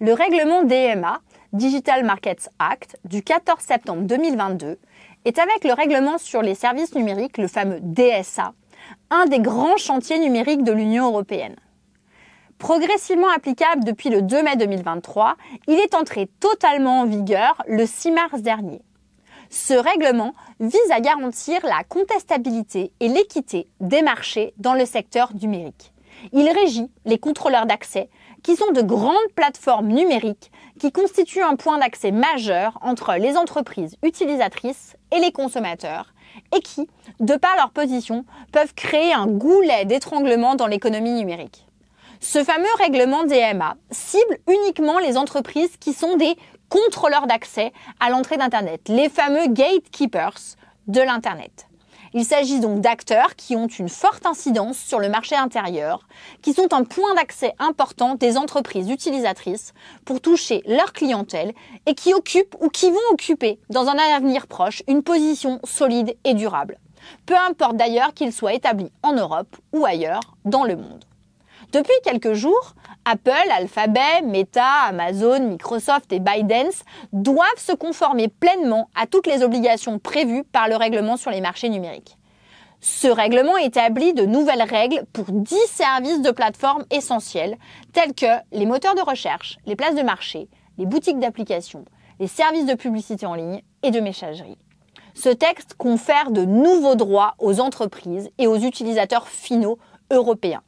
Le règlement DMA, Digital Markets Act, du 14 septembre 2022, est avec le règlement sur les services numériques, le fameux DSA, un des grands chantiers numériques de l'Union européenne. Progressivement applicable depuis le 2 mai 2023, il est entré totalement en vigueur le 6 mars dernier. Ce règlement vise à garantir la contestabilité et l'équité des marchés dans le secteur numérique. Il régit les contrôleurs d'accès, qui sont de grandes plateformes numériques qui constituent un point d'accès majeur entre les entreprises utilisatrices et les consommateurs, et qui, de par leur position, peuvent créer un goulet d'étranglement dans l'économie numérique. Ce fameux règlement DMA cible uniquement les entreprises qui sont des contrôleurs d'accès à l'entrée d'Internet, les fameux gatekeepers de l'Internet. Il s'agit donc d'acteurs qui ont une forte incidence sur le marché intérieur, qui sont un point d'accès important des entreprises utilisatrices pour toucher leur clientèle et qui occupent ou qui vont occuper dans un avenir proche une position solide et durable. Peu importe d'ailleurs qu'ils soient établis en Europe ou ailleurs dans le monde. Depuis quelques jours, Apple, Alphabet, Meta, Amazon, Microsoft et ByteDance doivent se conformer pleinement à toutes les obligations prévues par le règlement sur les marchés numériques. Ce règlement établit de nouvelles règles pour 10 services de plateforme essentiels, tels que les moteurs de recherche, les places de marché, les boutiques d'applications, les services de publicité en ligne et de messagerie. Ce texte confère de nouveaux droits aux entreprises et aux utilisateurs finaux européens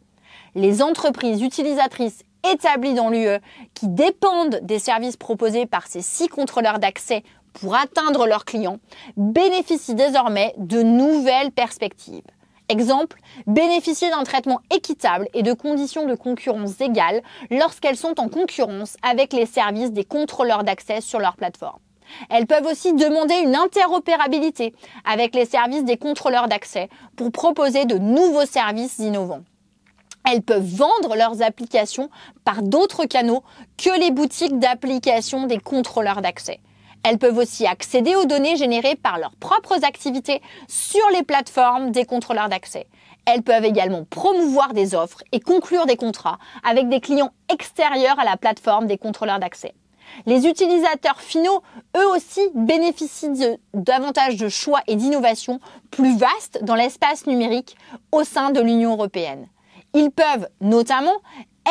les entreprises utilisatrices établies dans l'UE qui dépendent des services proposés par ces six contrôleurs d'accès pour atteindre leurs clients bénéficient désormais de nouvelles perspectives. Exemple, bénéficier d'un traitement équitable et de conditions de concurrence égales lorsqu'elles sont en concurrence avec les services des contrôleurs d'accès sur leur plateforme. Elles peuvent aussi demander une interopérabilité avec les services des contrôleurs d'accès pour proposer de nouveaux services innovants elles peuvent vendre leurs applications par d'autres canaux que les boutiques d'applications des contrôleurs d'accès. Elles peuvent aussi accéder aux données générées par leurs propres activités sur les plateformes des contrôleurs d'accès. Elles peuvent également promouvoir des offres et conclure des contrats avec des clients extérieurs à la plateforme des contrôleurs d'accès. Les utilisateurs finaux, eux aussi, bénéficient de, davantage de choix et d'innovations plus vastes dans l'espace numérique au sein de l'Union européenne. Ils peuvent notamment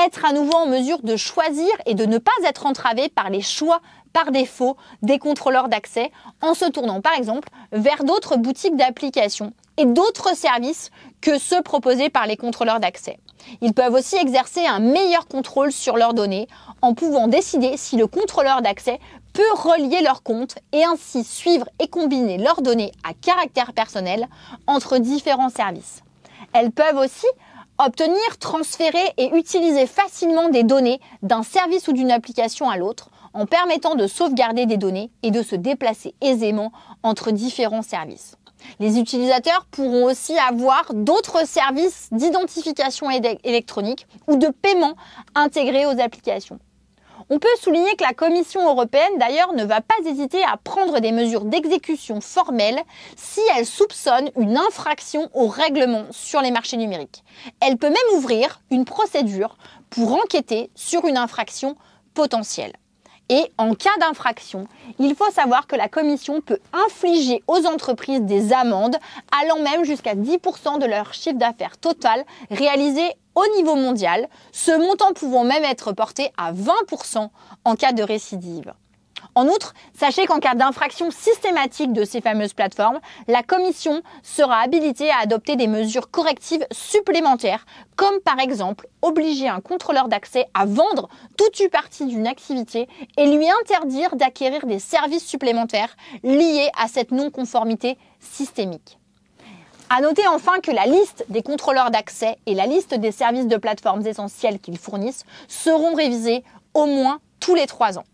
être à nouveau en mesure de choisir et de ne pas être entravés par les choix par défaut des contrôleurs d'accès en se tournant par exemple vers d'autres boutiques d'applications et d'autres services que ceux proposés par les contrôleurs d'accès. Ils peuvent aussi exercer un meilleur contrôle sur leurs données en pouvant décider si le contrôleur d'accès peut relier leurs comptes et ainsi suivre et combiner leurs données à caractère personnel entre différents services. Elles peuvent aussi Obtenir, transférer et utiliser facilement des données d'un service ou d'une application à l'autre en permettant de sauvegarder des données et de se déplacer aisément entre différents services. Les utilisateurs pourront aussi avoir d'autres services d'identification électronique ou de paiement intégrés aux applications. On peut souligner que la Commission européenne, d'ailleurs, ne va pas hésiter à prendre des mesures d'exécution formelles si elle soupçonne une infraction au règlement sur les marchés numériques. Elle peut même ouvrir une procédure pour enquêter sur une infraction potentielle. Et en cas d'infraction, il faut savoir que la commission peut infliger aux entreprises des amendes allant même jusqu'à 10% de leur chiffre d'affaires total réalisé au niveau mondial, ce montant pouvant même être porté à 20% en cas de récidive. En outre, sachez qu'en cas d'infraction systématique de ces fameuses plateformes, la Commission sera habilitée à adopter des mesures correctives supplémentaires, comme par exemple obliger un contrôleur d'accès à vendre toute une partie d'une activité et lui interdire d'acquérir des services supplémentaires liés à cette non-conformité systémique. À noter enfin que la liste des contrôleurs d'accès et la liste des services de plateformes essentiels qu'ils fournissent seront révisées au moins tous les trois ans.